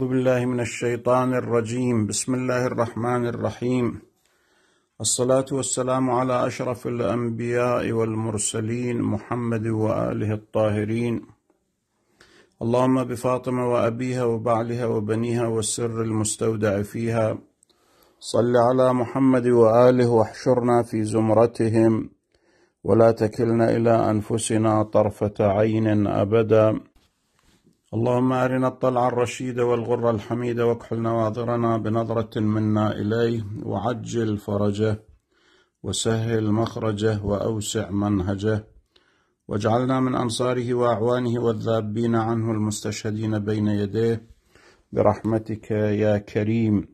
أعوذ بالله من الشيطان الرجيم بسم الله الرحمن الرحيم الصلاة والسلام على أشرف الأنبياء والمرسلين محمد وآله الطاهرين اللهم بفاطمة وأبيها وبعلها وبنيها والسر المستودع فيها صل على محمد وآله واحشرنا في زمرتهم ولا تكلنا إلى أنفسنا طرفة عين أبداً اللهم أرنا الطلع الرشيد والغر الحميد واكحل نواظرنا بنظرة منا إليه وعجل فرجه وسهل مخرجه وأوسع منهجه واجعلنا من أنصاره وأعوانه والذابين عنه المستشهدين بين يديه برحمتك يا كريم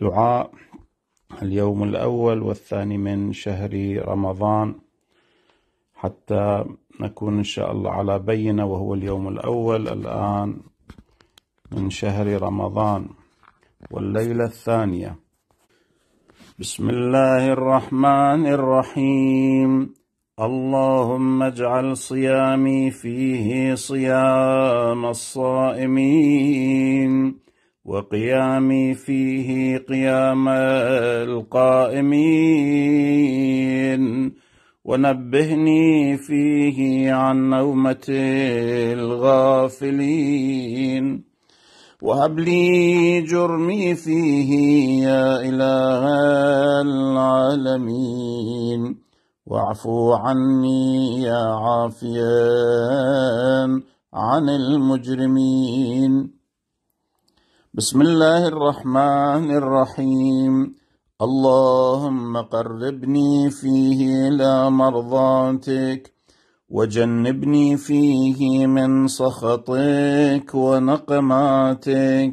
دعاء اليوم الأول والثاني من شهر رمضان حتى نكون إن شاء الله على بينة وهو اليوم الأول الآن من شهر رمضان والليلة الثانية بسم الله الرحمن الرحيم اللهم اجعل صيامي فيه صيام الصائمين وقيامي فيه قيام القائمين ونبهني فيه عن نومة الغافلين وهب لي جرمي فيه يا إله العالمين واعفو عني يا عافيا عن المجرمين بسم الله الرحمن الرحيم اللهم قربني فيه إلى مرضاتك وجنبني فيه من سخطك ونقماتك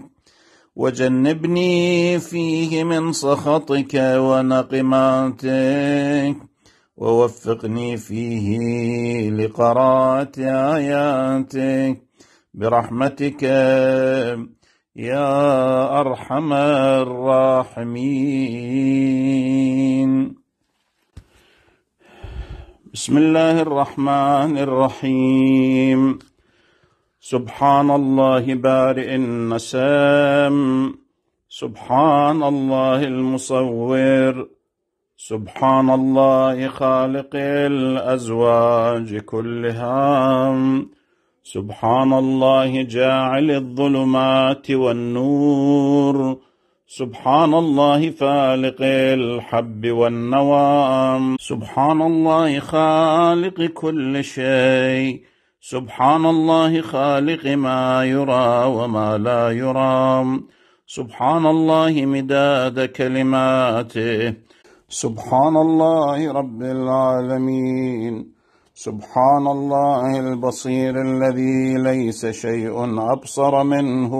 وجنبني فيه من سخطك ونقماتك ووفقني فيه لقراءة آياتك برحمتك يا ارحم الراحمين بسم الله الرحمن الرحيم سبحان الله بارئ النسام سبحان الله المصور سبحان الله خالق الازواج كلها سبحان الله جاعل الظلمات والنور سبحان الله فالق الحب والنوام سبحان الله خالق كل شيء سبحان الله خالق ما يرى وما لا يرى سبحان الله مداد كلماته سبحان الله رب العالمين سبحان الله البصير الذي ليس شيء أبصر منه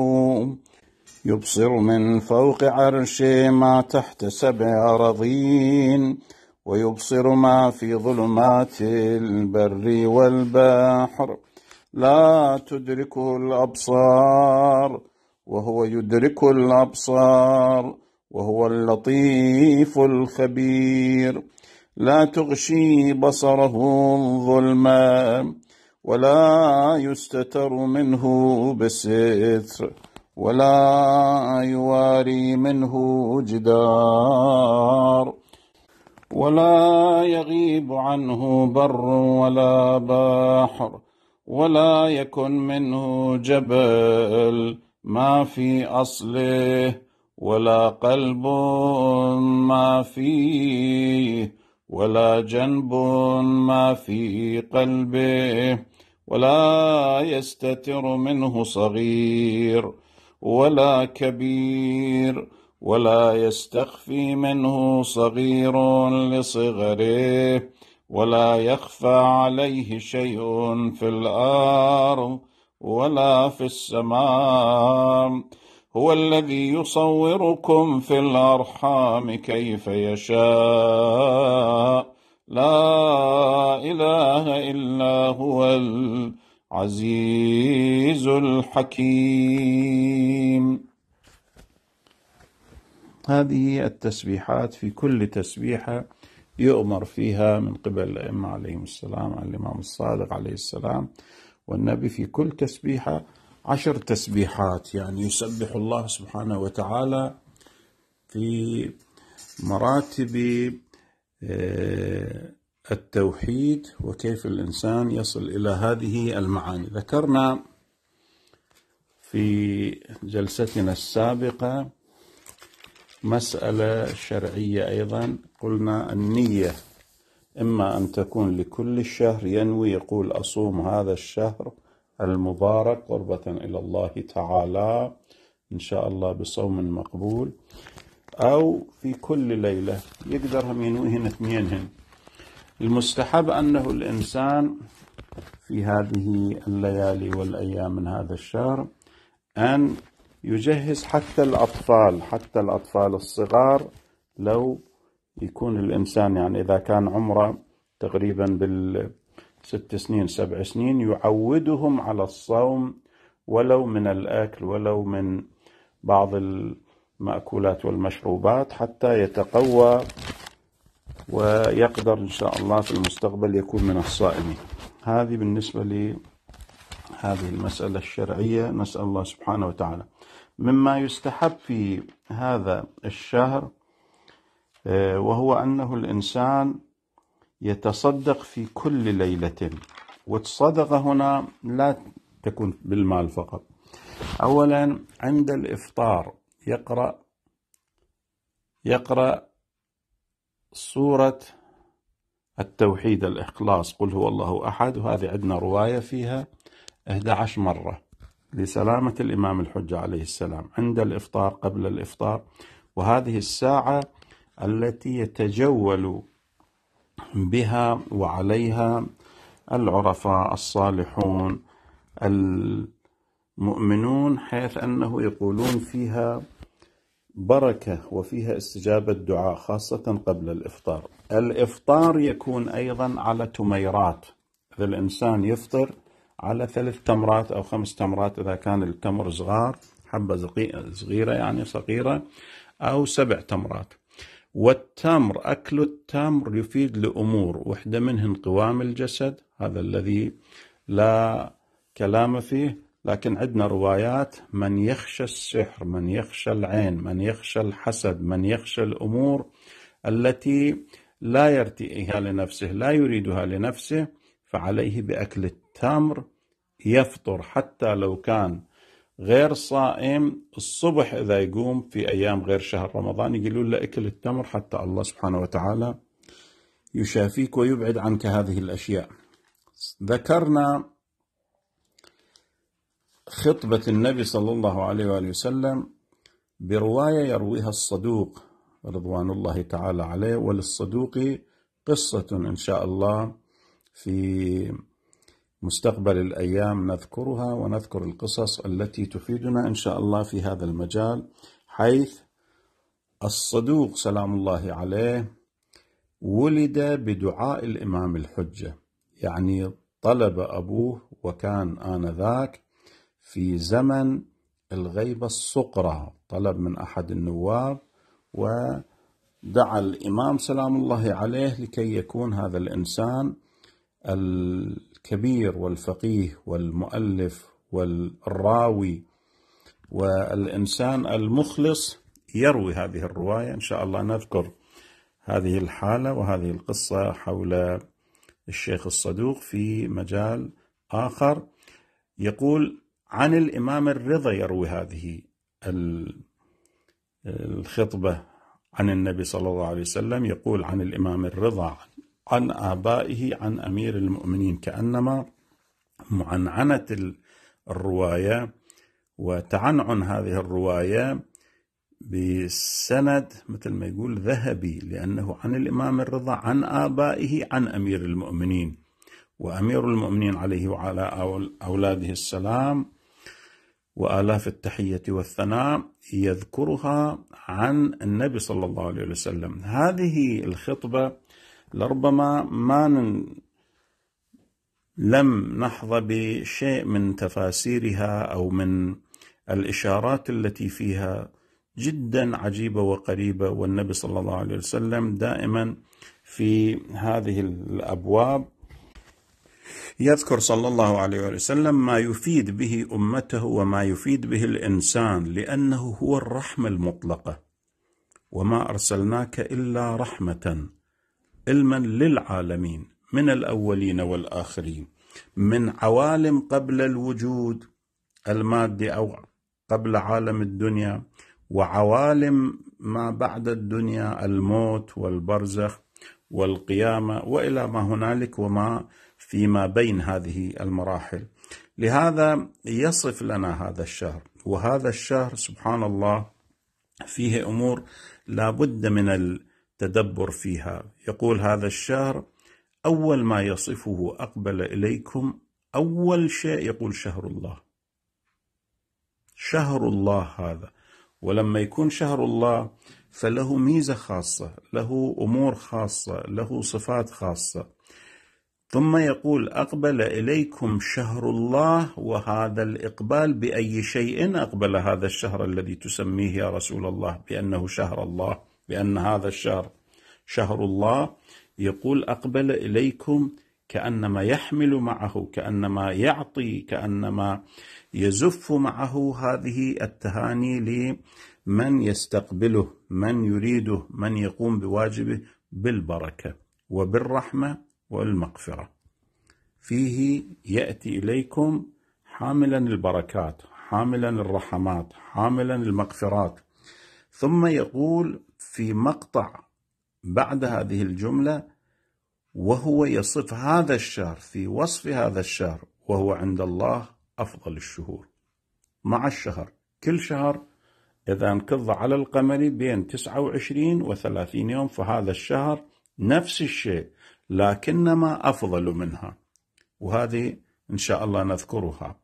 يبصر من فوق عرشه ما تحت سبع أراضين ويبصر ما في ظلمات البر والبحر لا تدركه الأبصار وهو يدرك الأبصار وهو اللطيف الخبير لا تغشي بصره ظلما ولا يستتر منه بستر ولا يواري منه جدار ولا يغيب عنه بر ولا بحر ولا يكن منه جبل ما في اصله ولا قلب ما فيه ولا جنب ما في قلبه ولا يستتر منه صغير ولا كبير ولا يستخفي منه صغير لصغره ولا يخفى عليه شيء في الارض ولا في السماء هو الذي يصوركم في الارحام كيف يشاء لا اله الا هو العزيز الحكيم هذه التسبيحات في كل تسبيحه يؤمر فيها من قبل الائمه عليهم السلام على الامام الصادق عليه السلام والنبي في كل تسبيحه عشر تسبيحات يعني يسبح الله سبحانه وتعالى في مراتب آه، التوحيد وكيف الإنسان يصل إلى هذه المعاني ذكرنا في جلستنا السابقة مسألة شرعية أيضا قلنا النية إما أن تكون لكل الشهر ينوي يقول أصوم هذا الشهر المبارك قربة إلى الله تعالى إن شاء الله بصوم مقبول أو في كل ليلة يقدر هم ينويهن اثنينهن المستحب أنه الإنسان في هذه الليالي والأيام من هذا الشهر أن يجهز حتى الأطفال حتى الأطفال الصغار لو يكون الإنسان يعني إذا كان عمره تقريبا بال ست سنين سبع سنين يعودهم على الصوم ولو من الأكل ولو من بعض المأكولات والمشروبات حتى يتقوى ويقدر إن شاء الله في المستقبل يكون من الصائمين هذه بالنسبة لهذه المسألة الشرعية نسأل الله سبحانه وتعالى مما يستحب في هذا الشهر آه، وهو أنه الإنسان يتصدق في كل ليلة والصدقة هنا لا تكون بالمال فقط أولا عند الإفطار يقرأ يقرأ سورة التوحيد الإخلاص قل هو الله أحد وهذه عندنا رواية فيها 11 مرة لسلامة الإمام الحجة عليه السلام عند الإفطار قبل الإفطار وهذه الساعة التي يتجول بها وعليها العرفاء الصالحون المؤمنون حيث انه يقولون فيها بركه وفيها استجابه دعاء خاصه قبل الافطار. الافطار يكون ايضا على تميرات اذا الانسان يفطر على ثلاث تمرات او خمس تمرات اذا كان التمر صغار حبه صغيره يعني صغيره او سبع تمرات. والتمر أكل التمر يفيد لأمور وحدة منهن قوام الجسد هذا الذي لا كلام فيه لكن عندنا روايات من يخشى السحر من يخشى العين من يخشى الحسد من يخشى الأمور التي لا يرتئيها لنفسه لا يريدها لنفسه فعليه بأكل التمر يفطر حتى لو كان غير صائم الصبح إذا يقوم في أيام غير شهر رمضان يقولون له أكل التمر حتى الله سبحانه وتعالى يشافيك ويبعد عنك هذه الأشياء ذكرنا خطبة النبي صلى الله عليه وآله وسلم برواية يرويها الصدوق رضوان الله تعالى عليه وللصدوق قصة إن شاء الله في مستقبل الأيام نذكرها ونذكر القصص التي تفيدنا إن شاء الله في هذا المجال حيث الصدوق سلام الله عليه ولد بدعاء الإمام الحجة يعني طلب أبوه وكان آنذاك في زمن الغيبة الصقرى طلب من أحد النواب ودعا الإمام سلام الله عليه لكي يكون هذا الإنسان الكبير والفقيه والمؤلف والراوي والإنسان المخلص يروي هذه الرواية إن شاء الله نذكر هذه الحالة وهذه القصة حول الشيخ الصدوق في مجال آخر يقول عن الإمام الرضا يروي هذه الخطبة عن النبي صلى الله عليه وسلم يقول عن الإمام الرضا عن آبائه عن أمير المؤمنين كأنما معنعنة الرواية وتعنعن هذه الرواية بسند مثل ما يقول ذهبي لأنه عن الإمام الرضا عن آبائه عن أمير المؤمنين وأمير المؤمنين عليه وعلى أولاده السلام وآلاف التحية والثناء يذكرها عن النبي صلى الله عليه وسلم هذه الخطبة لربما ما نن لم نحظى بشيء من تفاسيرها او من الاشارات التي فيها جدا عجيبه وقريبه والنبي صلى الله عليه وسلم دائما في هذه الابواب يذكر صلى الله عليه وسلم ما يفيد به امته وما يفيد به الانسان لانه هو الرحمه المطلقه وما ارسلناك الا رحمه علما للعالمين من الأولين والآخرين من عوالم قبل الوجود المادي أو قبل عالم الدنيا وعوالم ما بعد الدنيا الموت والبرزخ والقيامة وإلى ما هنالك وما فيما بين هذه المراحل لهذا يصف لنا هذا الشهر وهذا الشهر سبحان الله فيه أمور لا بد من تدبر فيها يقول هذا الشهر أول ما يصفه أقبل إليكم أول شيء يقول شهر الله شهر الله هذا ولما يكون شهر الله فله ميزة خاصة له أمور خاصة له صفات خاصة ثم يقول أقبل إليكم شهر الله وهذا الإقبال بأي شيء أقبل هذا الشهر الذي تسميه يا رسول الله بأنه شهر الله بأن هذا الشهر شهر الله يقول أقبل إليكم كأنما يحمل معه كأنما يعطي كأنما يزف معه هذه التهاني لمن يستقبله من يريده من يقوم بواجبه بالبركة وبالرحمة والمغفرة فيه يأتي إليكم حاملا البركات حاملا الرحمات حاملا المغفرات ثم يقول في مقطع بعد هذه الجملة وهو يصف هذا الشهر في وصف هذا الشهر وهو عند الله أفضل الشهور مع الشهر كل شهر إذا انقض على القمري بين 29 و 30 يوم فهذا الشهر نفس الشيء لكنما أفضل منها وهذه إن شاء الله نذكرها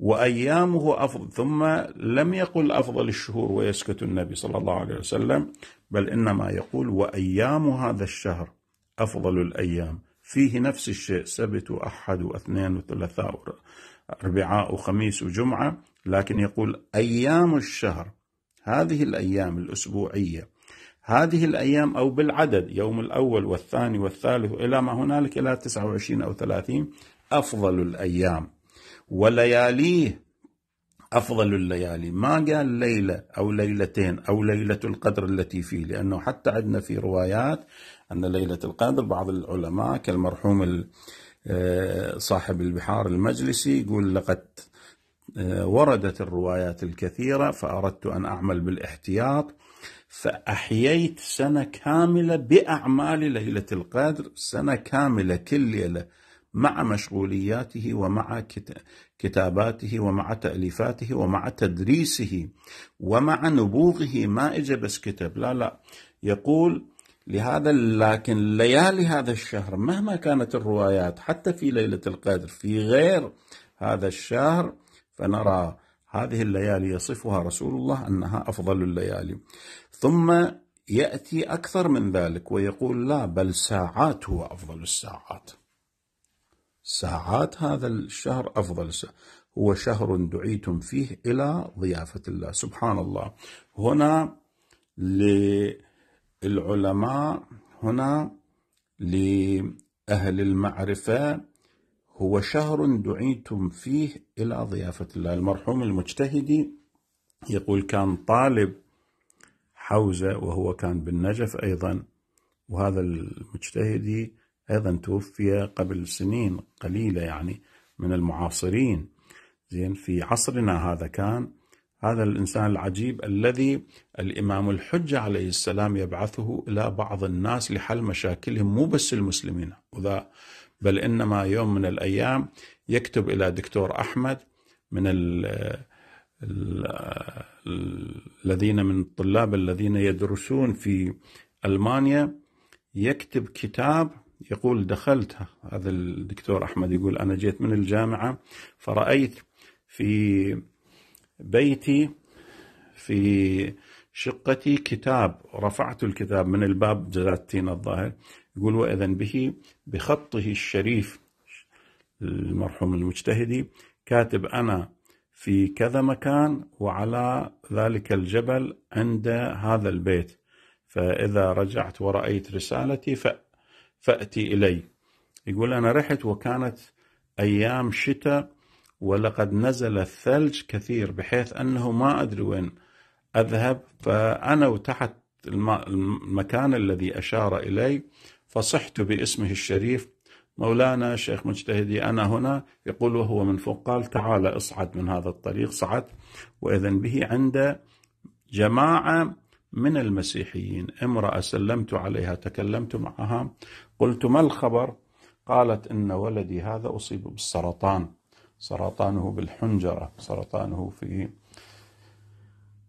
وأيامه أفضل ثم لم يقل أفضل الشهور ويسكت النبي صلى الله عليه وسلم بل إنما يقول وأيام هذا الشهر أفضل الأيام فيه نفس الشيء سبت وأحد واثنين وثلاثاء أربعاء وخميس وجمعة لكن يقول أيام الشهر هذه الأيام الأسبوعية هذه الأيام أو بالعدد يوم الأول والثاني والثالث إلى ما هنالك إلى 29 أو 30 أفضل الأيام ولياليه أفضل الليالي ما قال ليلة أو ليلتين أو ليلة القدر التي فيه لأنه حتى عندنا في روايات أن ليلة القدر بعض العلماء كالمرحوم آه، صاحب البحار المجلسي يقول لقد آه، وردت الروايات الكثيرة فأردت أن أعمل بالاحتياط فأحييت سنة كاملة بأعمال ليلة القدر سنة كاملة كل ليلة مع مشغولياته ومع كتاباته ومع تأليفاته ومع تدريسه ومع نبوغه ما إجا بس كتب لا لا يقول لهذا لكن ليالي هذا الشهر مهما كانت الروايات حتى في ليلة القدر في غير هذا الشهر فنرى هذه الليالي يصفها رسول الله أنها أفضل الليالي ثم يأتي أكثر من ذلك ويقول لا بل ساعات هو أفضل الساعات ساعات هذا الشهر أفضل ساعة هو شهر دعيتم فيه إلى ضيافة الله سبحان الله هنا للعلماء هنا لأهل المعرفة هو شهر دعيتم فيه إلى ضيافة الله المرحوم المجتهدي يقول كان طالب حوزة وهو كان بالنجف أيضا وهذا المجتهدي ايضا توفي قبل سنين قليله يعني من المعاصرين زين في عصرنا هذا كان هذا الانسان العجيب الذي الامام الحجه عليه السلام يبعثه الى بعض الناس لحل مشاكلهم مو بس المسلمين وذا بل انما يوم من الايام يكتب الى دكتور احمد من الـ الذين من الطلاب الذين يدرسون في المانيا يكتب كتاب يقول دخلت هذا الدكتور أحمد يقول أنا جيت من الجامعة فرأيت في بيتي في شقتي كتاب رفعت الكتاب من الباب جلالتين الظاهر يقول وإذا به بخطه الشريف المرحوم المجتهدي كاتب أنا في كذا مكان وعلى ذلك الجبل عند هذا البيت فإذا رجعت ورأيت رسالتي ف فأتي إلي يقول أنا رحت وكانت أيام شتاء ولقد نزل الثلج كثير بحيث أنه ما أدري وين أذهب فأنا وتحت المكان الذي أشار إلي فصحت باسمه الشريف مولانا شيخ مجتهدي أنا هنا يقول وهو من فوق قال تعال اصعد من هذا الطريق صعدت وإذا به عند جماعة من المسيحيين امرأة سلمت عليها تكلمت معها قلت ما الخبر قالت إن ولدي هذا أصيب بالسرطان سرطانه بالحنجرة سرطانه في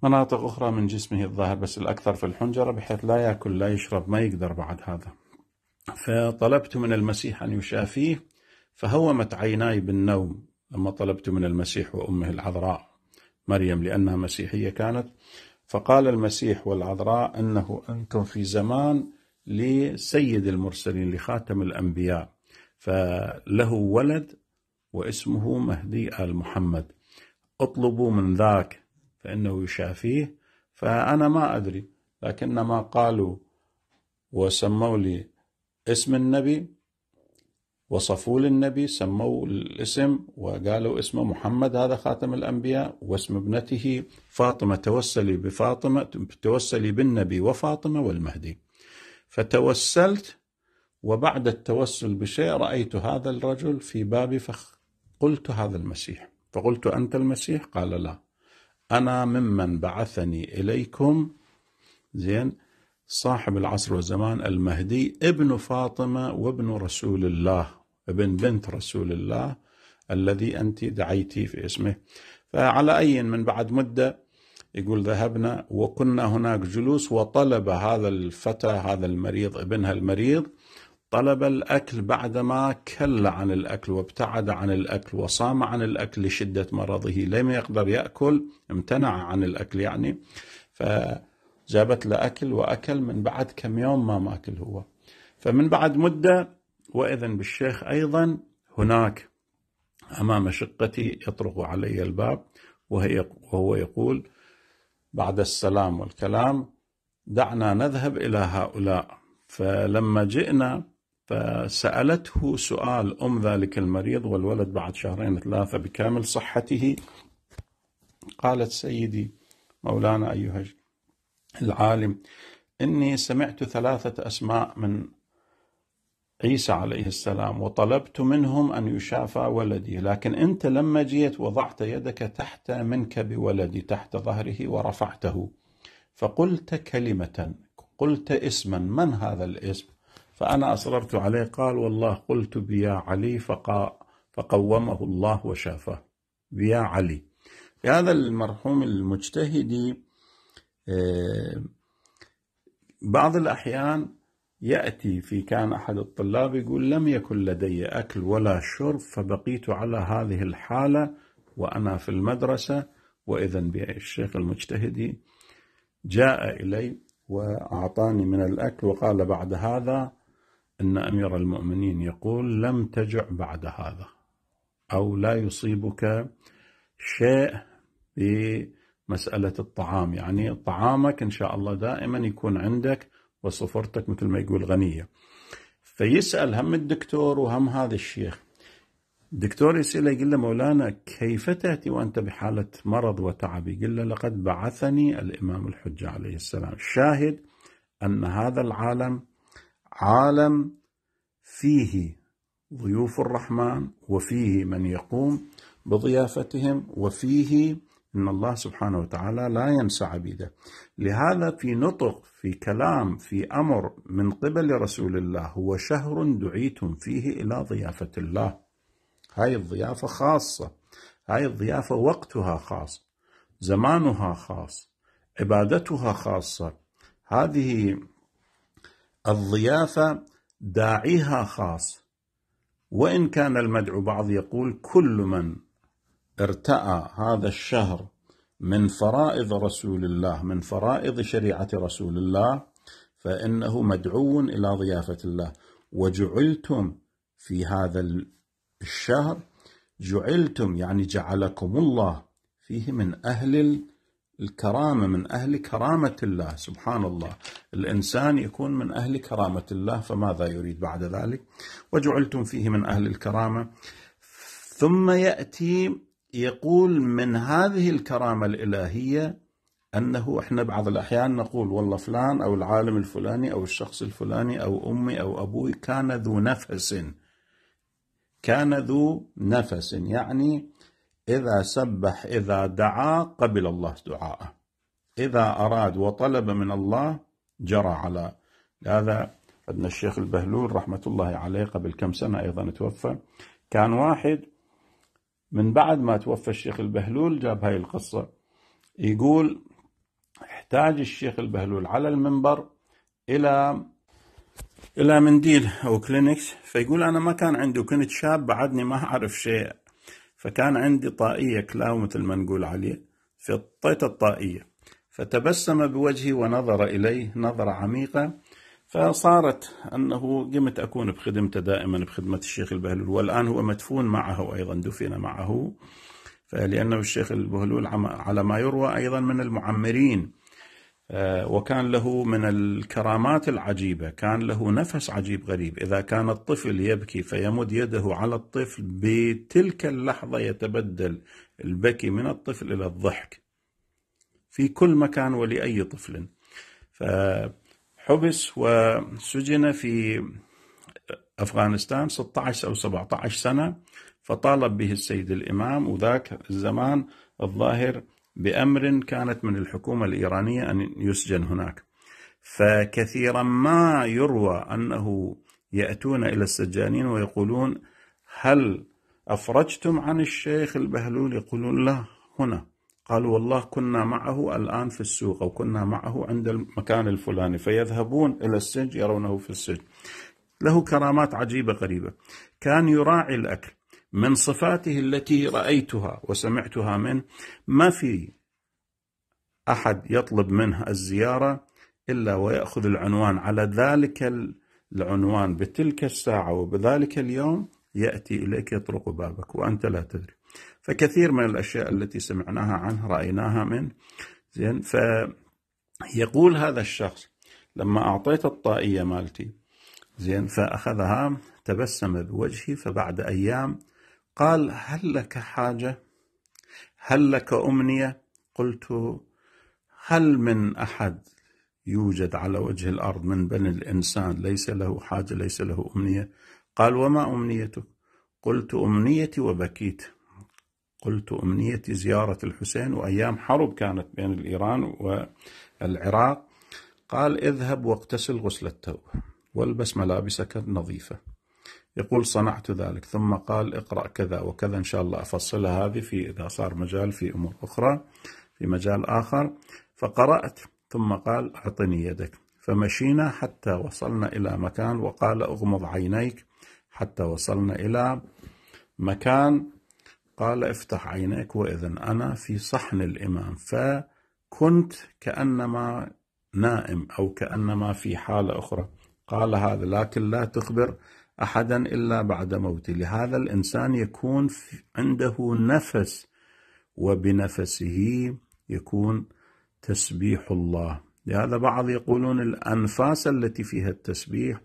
مناطق أخرى من جسمه الظاهر بس الأكثر في الحنجرة بحيث لا يأكل لا يشرب ما يقدر بعد هذا فطلبت من المسيح أن يشافيه فهومت عيناي بالنوم لما طلبت من المسيح وأمه العذراء مريم لأنها مسيحية كانت فقال المسيح والعذراء أنه أنتم في زمان لسيد المرسلين لخاتم الأنبياء فله ولد واسمه مهدي آل محمد اطلبوا من ذاك فإنه يشافيه فأنا ما أدري لكن ما قالوا وسموا لي اسم النبي وصفوا للنبي سموا الاسم وقالوا اسمه محمد هذا خاتم الأنبياء واسم ابنته فاطمة توسلي بفاطمة توسلي بالنبي وفاطمة والمهدي فتوسلت وبعد التوسل بشيء رأيت هذا الرجل في بابي فقلت هذا المسيح فقلت أنت المسيح قال لا أنا ممن بعثني إليكم زين صاحب العصر والزمان المهدي ابن فاطمة وابن رسول الله ابن بنت رسول الله الذي أنت دعيتي في اسمه فعلى أي من بعد مدة يقول ذهبنا وكنا هناك جلوس وطلب هذا الفتى هذا المريض ابنها المريض طلب الأكل بعدما كل عن الأكل وابتعد عن الأكل وصام عن الأكل لشدة مرضه لم يقدر يأكل امتنع عن الأكل يعني فجابت له أكل وأكل من بعد كم يوم ما ماكل هو فمن بعد مدة وإذا بالشيخ أيضا هناك أمام شقتي يطرق علي الباب وهي وهو يقول بعد السلام والكلام دعنا نذهب إلى هؤلاء فلما جئنا فسألته سؤال أم ذلك المريض والولد بعد شهرين ثلاثة بكامل صحته قالت سيدي مولانا أيها العالم إني سمعت ثلاثة أسماء من عيسى عليه السلام وطلبت منهم أن يشافى ولدي لكن أنت لما جيت وضعت يدك تحت منكب ولدي تحت ظهره ورفعته فقلت كلمة قلت اسما من هذا الاسم فأنا أصررت عليه قال والله قلت بيا علي فقا فقومه الله وشافاه بيا علي في هذا المرحوم المجتهدي آه، بعض الأحيان يأتي في كان أحد الطلاب يقول لم يكن لدي أكل ولا شرب فبقيت على هذه الحالة وأنا في المدرسة وإذا بالشيخ المجتهدي جاء إلي وأعطاني من الأكل وقال بعد هذا إن أمير المؤمنين يقول لم تجع بعد هذا أو لا يصيبك شيء بمسألة الطعام يعني طعامك إن شاء الله دائما يكون عندك وصفرتك مثل ما يقول غنية فيسأل هم الدكتور وهم هذا الشيخ الدكتور يسأله يقول له مولانا كيف تأتي وأنت بحالة مرض وتعب يقول له لقد بعثني الإمام الحجة عليه السلام الشاهد أن هذا العالم عالم فيه ضيوف الرحمن وفيه من يقوم بضيافتهم وفيه ان الله سبحانه وتعالى لا ينسى عبيده لهذا في نطق في كلام في امر من قبل رسول الله هو شهر دعيتم فيه الى ضيافه الله هاي الضيافه خاصه هاي الضيافه وقتها خاص زمانها خاص عبادتها خاصه هذه الضيافه داعيها خاص وان كان المدعو بعض يقول كل من ارتأى هذا الشهر من فرائض رسول الله من فرائض شريعة رسول الله فإنه مدعو إلى ضيافة الله وجعلتم في هذا الشهر جعلتم يعني جعلكم الله فيه من أهل الكرامة من أهل كرامة الله سبحان الله الإنسان يكون من أهل كرامة الله فماذا يريد بعد ذلك وجعلتم فيه من أهل الكرامة ثم يأتي يقول من هذه الكرامة الإلهية أنه إحنا بعض الأحيان نقول والله فلان أو العالم الفلاني أو الشخص الفلاني أو أمي أو أبوي كان ذو نفس كان ذو نفس يعني إذا سبح إذا دعا قبل الله دعاءه إذا أراد وطلب من الله جرى على هذا عندنا الشيخ البهلول رحمة الله عليه قبل كم سنة أيضا توفى كان واحد من بعد ما توفى الشيخ البهلول جاب هاي القصة يقول احتاج الشيخ البهلول على المنبر إلى إلى منديل أو كلينكس فيقول أنا ما كان عندي وكنت شاب بعدني ما أعرف شيء فكان عندي طائية كلاو مثل ما نقول عليه فطيت الطائية فتبسم بوجهي ونظر إلي نظرة عميقة فصارت آه، أنه قمت أكون بخدمته دائما بخدمة الشيخ البهلول والآن هو مدفون معه أيضا دفن معه لأنه الشيخ البهلول على ما يروى أيضا من المعمرين آه، وكان له من الكرامات العجيبة كان له نفس عجيب غريب إذا كان الطفل يبكي فيمد يده على الطفل بتلك اللحظة يتبدل البكي من الطفل إلى الضحك في كل مكان ولأي طفل ف حبس وسجن في أفغانستان 16 أو 17 سنة فطالب به السيد الإمام وذاك الزمان الظاهر بأمر كانت من الحكومة الإيرانية أن يسجن هناك فكثيرا ما يروى أنه يأتون إلى السجانين ويقولون هل أفرجتم عن الشيخ البهلول يقولون لا هنا قالوا والله كنا معه الآن في السوق أو كنا معه عند المكان الفلاني فيذهبون إلى السجن يرونه في السجن له كرامات عجيبة غريبة كان يراعي الأكل من صفاته التي رأيتها وسمعتها منه ما في أحد يطلب منه الزيارة إلا ويأخذ العنوان على ذلك العنوان بتلك الساعة وبذلك اليوم يأتي إليك يطرق بابك وأنت لا تدري فكثير من الأشياء التي سمعناها عنه رأيناها من زين فيقول هذا الشخص لما أعطيت الطائية مالتي زين فأخذها تبسم بوجهي فبعد أيام قال هل لك حاجة هل لك أمنية قلت هل من أحد يوجد على وجه الأرض من بني الإنسان ليس له حاجة ليس له أمنية قال وما أمنيتك قلت أمنيتي وبكيت قلت أمنيتي زيارة الحسين وأيام حرب كانت بين الإيران والعراق قال اذهب واغتسل غسل التوبة والبس ملابسك النظيفة يقول صنعت ذلك ثم قال اقرأ كذا وكذا إن شاء الله أفصلها هذه في إذا صار مجال في أمور أخرى في مجال آخر فقرأت ثم قال أعطني يدك فمشينا حتى وصلنا إلى مكان وقال أغمض عينيك حتى وصلنا إلى مكان قال افتح عينيك وإذا أنا في صحن الإمام فكنت كأنما نائم أو كأنما في حالة أخرى قال هذا لكن لا تخبر أحدا إلا بعد موتي لهذا الإنسان يكون عنده نفس وبنفسه يكون تسبيح الله لهذا بعض يقولون الأنفاس التي فيها التسبيح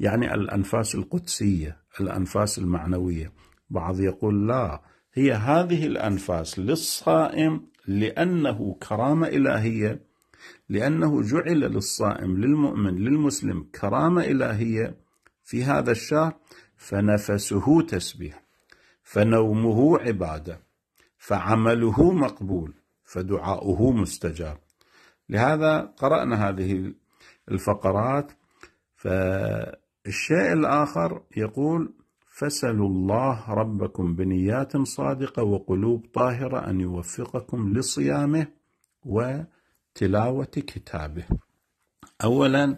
يعني الأنفاس القدسية الأنفاس المعنوية بعض يقول لا هي هذه الأنفاس للصائم لأنه كرامة إلهية لأنه جعل للصائم للمؤمن للمسلم كرامة إلهية في هذا الشهر فنفسه تسبيح فنومه عبادة فعمله مقبول فدعاؤه مستجاب لهذا قرأنا هذه الفقرات فالشيء الآخر يقول فاسألوا الله ربكم بنيات صادقة وقلوب طاهرة أن يوفقكم لصيامه وتلاوة كتابه. أولا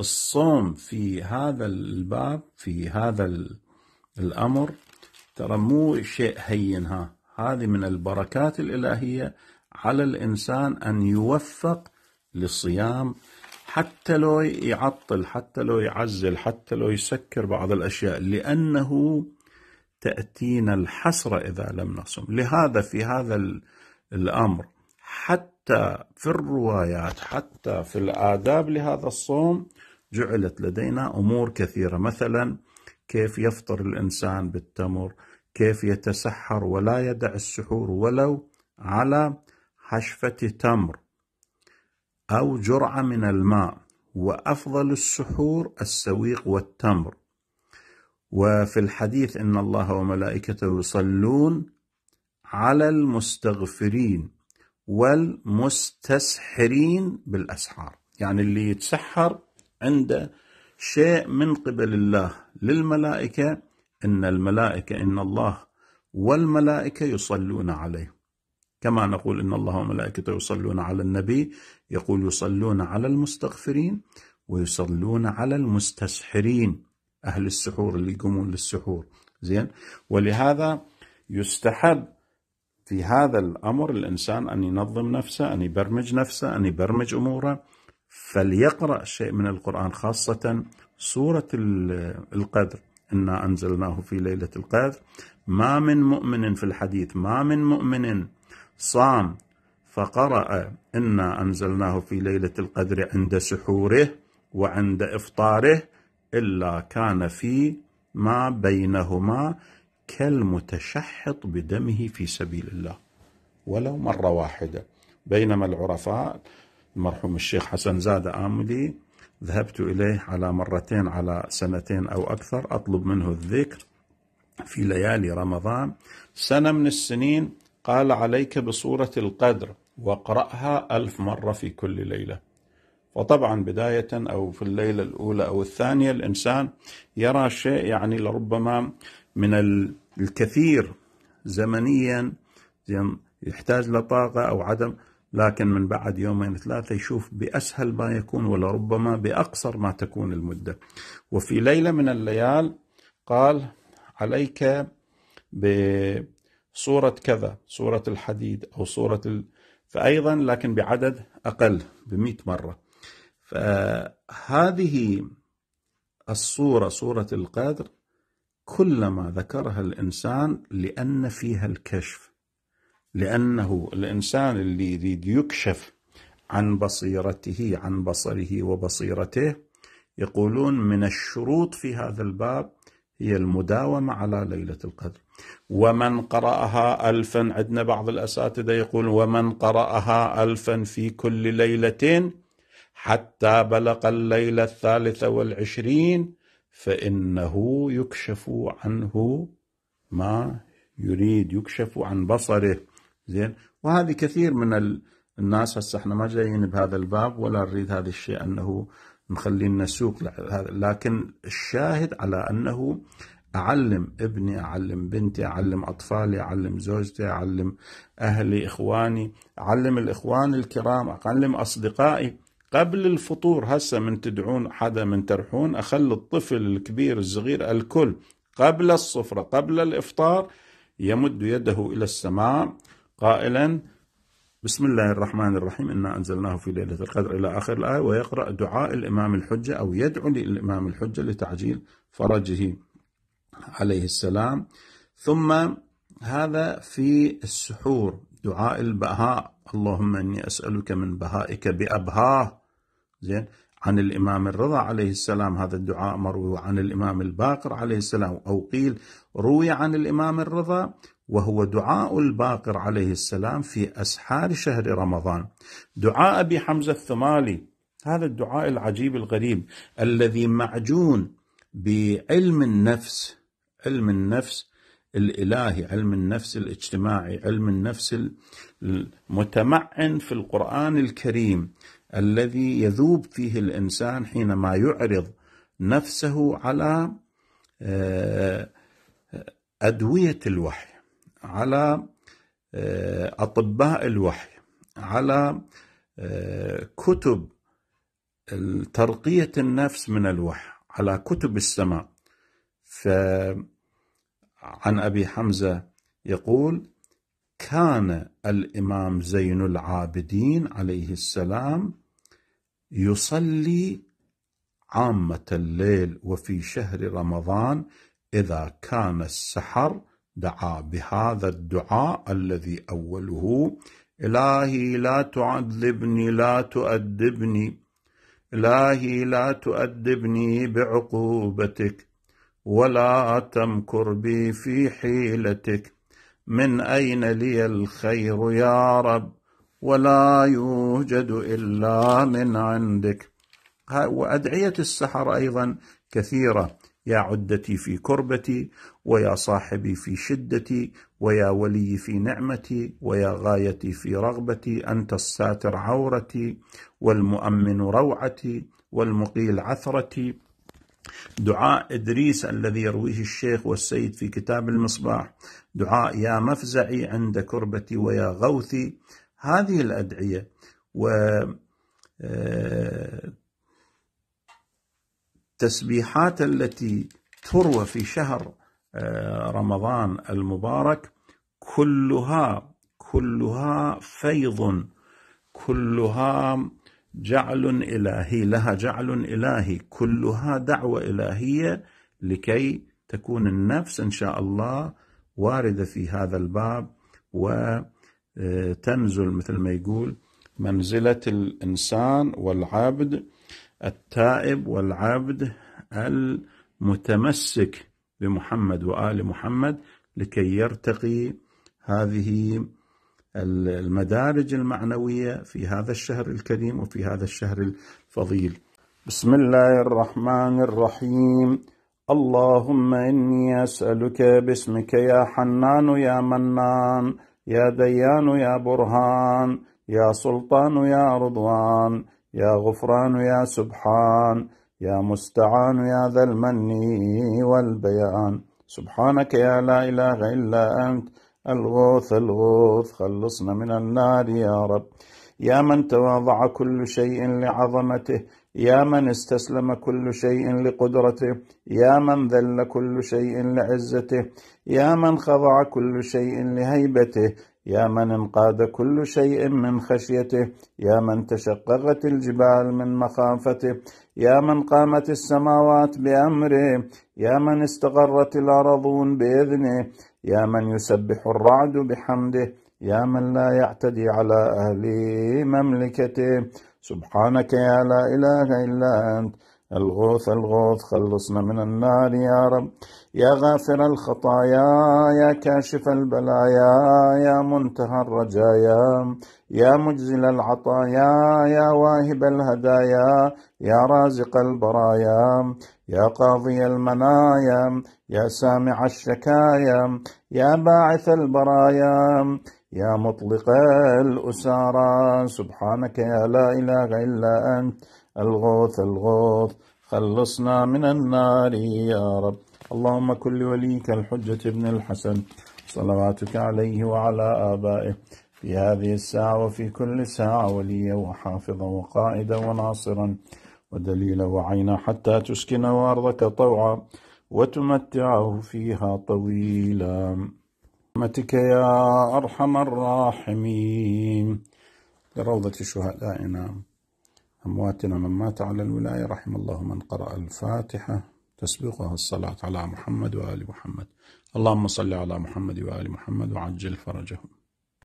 الصوم في هذا الباب في هذا الأمر ترى مو شيء هين ها هذه من البركات الإلهية على الإنسان أن يوفق لصيام حتى لو يعطل حتى لو يعزل حتى لو يسكر بعض الأشياء لأنه تأتينا الحسرة إذا لم نصم لهذا في هذا الأمر حتى في الروايات حتى في الآداب لهذا الصوم جعلت لدينا أمور كثيرة مثلا كيف يفطر الإنسان بالتمر كيف يتسحر ولا يدع السحور ولو على حشفة تمر أو جرعة من الماء وأفضل السحور السويق والتمر وفي الحديث إن الله وملائكته يصلون على المستغفرين والمستسحرين بالأسحار يعني اللي يتسحر عنده شيء من قبل الله للملائكة إن الملائكة إن الله والملائكة يصلون عليه كما نقول إن الله وملائكته يصلون على النبي يقول يصلون على المستغفرين ويصلون على المستسحرين أهل السحور اللي يقومون للسحور زين ولهذا يستحب في هذا الأمر الإنسان أن ينظم نفسه أن يبرمج نفسه أن يبرمج أموره فليقرأ شيء من القرآن خاصة سورة القدر إنا أنزلناه في ليلة القدر ما من مؤمن في الحديث ما من مؤمن صام فقرأ إنا أنزلناه في ليلة القدر عند سحوره وعند إفطاره إلا كان في ما بينهما كالمتشحط بدمه في سبيل الله ولو مرة واحدة بينما العرفاء المرحوم الشيخ حسن زاد آملي ذهبت إليه على مرتين على سنتين أو أكثر أطلب منه الذكر في ليالي رمضان سنة من السنين قال عليك بصورة القدر واقرأها ألف مرة في كل ليلة وطبعا بداية أو في الليلة الأولى أو الثانية الإنسان يرى شيء يعني لربما من الكثير زمنيا يحتاج لطاقة أو عدم لكن من بعد يومين ثلاثة يشوف بأسهل ما يكون ولربما بأقصر ما تكون المدة وفي ليلة من الليال قال عليك ب صورة كذا صورة الحديد أو صورة ال... فأيضا لكن بعدد أقل بمئة مرة فهذه الصورة صورة القدر كلما ذكرها الإنسان لأن فيها الكشف لأنه الإنسان اللي يريد يكشف عن بصيرته عن بصره وبصيرته يقولون من الشروط في هذا الباب هي المداومة على ليلة القدر ومن قرأها ألفا عندنا بعض الأساتذة يقول ومن قرأها ألفا في كل ليلة حتى بلغ الليلة الثالثة والعشرين فإنه يكشف عنه ما يريد يكشف عن بصره زين وهذه كثير من الناس هسه احنا ما جايين بهذا الباب ولا نريد هذا الشيء انه مخلينا لنا سوق لكن الشاهد على انه أعلم ابني أعلم بنتي أعلم أطفالي أعلم زوجتي أعلم أهلي إخواني أعلم الإخوان الكرام أعلم أصدقائي قبل الفطور هسه من تدعون حدا من ترحون أخلي الطفل الكبير الصغير الكل قبل الصفرة قبل الإفطار يمد يده إلى السماء قائلا بسم الله الرحمن الرحيم إنا أنزلناه في ليلة القدر إلى آخر الآية ويقرأ دعاء الإمام الحجة أو يدعو للإمام الحجة لتعجيل فرجه عليه السلام ثم هذا في السحور دعاء البهاء اللهم اني اسالك من بهائك بابهاه زين عن الامام الرضا عليه السلام هذا الدعاء مروي عن الامام الباقر عليه السلام او قيل روي عن الامام الرضا وهو دعاء الباقر عليه السلام في اسحار شهر رمضان دعاء ابي حمزه الثمالي هذا الدعاء العجيب الغريب الذي معجون بعلم النفس علم النفس الإلهي علم النفس الاجتماعي علم النفس المتمعن في القرآن الكريم الذي يذوب فيه الإنسان حينما يعرض نفسه على آه، أدوية الوحي على آه، أطباء الوحي على آه، كتب ترقية النفس من الوحي على كتب السماء ف عن أبي حمزة يقول كان الإمام زين العابدين عليه السلام يصلي عامة الليل وفي شهر رمضان إذا كان السحر دعا بهذا الدعاء الذي أوله إلهي لا تعذبني لا تؤدبني إلهي لا تؤدبني بعقوبتك ولا تمكر بي في حيلتك من اين لي الخير يا رب ولا يوجد الا من عندك وادعيه السحر ايضا كثيره يا عدتي في كربتي ويا صاحبي في شدتي ويا ولي في نعمتي ويا غايتي في رغبتي انت الساتر عورتي والمؤمن روعتي والمقيل عثرتي دعاء إدريس الذي يرويه الشيخ والسيد في كتاب المصباح دعاء يا مفزعي عند كربتي ويا غوثي هذه الأدعية و التسبيحات آه، التي تروى في شهر آه، رمضان المبارك كلها كلها فيض كلها جعل إلهي لها جعل إلهي كلها دعوة إلهية لكي تكون النفس إن شاء الله واردة في هذا الباب وتنزل مثل ما يقول منزلة الإنسان والعبد التائب والعبد المتمسك بمحمد وآل محمد لكي يرتقي هذه المدارج المعنوية في هذا الشهر الكريم وفي هذا الشهر الفضيل بسم الله الرحمن الرحيم اللهم إني أسألك باسمك يا حنان يا منان يا ديان يا برهان يا سلطان يا رضوان يا غفران يا سبحان يا مستعان يا ذا المني والبيان سبحانك يا لا إله إلا أنت الغوث الغوث خلصنا من النار يا رب يا من تواضع كل شيء لعظمته يا من استسلم كل شيء لقدرته يا من ذل كل شيء لعزته يا من خضع كل شيء لهيبته يا من انقاد كل شيء من خشيته يا من تشققت الجبال من مخافته يا من قامت السماوات بامره يا من استقرت الارضون باذنه يا من يسبح الرعد بحمده يا من لا يعتدي على أهل مملكته سبحانك يا لا إله إلا أنت الغوث الغوث خلصنا من النار يا رب يا غافر الخطايا يا كاشف البلايا يا منتهى الرجايا يا مجزل العطايا يا واهب الهدايا يا رازق البرايا يا قاضي المنايا يا سامع الشكايا يا باعث البرايا يا مطلق الأسارى سبحانك يا لا إله إلا أنت الغوث الغوث خلصنا من النار يا رب اللهم كل وليك الحجة ابن الحسن صلواتك عليه وعلى آبائه في هذه الساعة وفي كل ساعة وليا وحافظا وقائدا وناصرا ودليلا وعينا حتى تسكن أرضك طوعا وتمتعه فيها طويلا برحمتك يا أرحم الراحمين لروضة شهدائنا أمواتنا من مات على الولاية رحم الله من قرأ الفاتحة تسبقها الصلاة على محمد وآل محمد اللهم صل على محمد وآل محمد وعجل فرجهم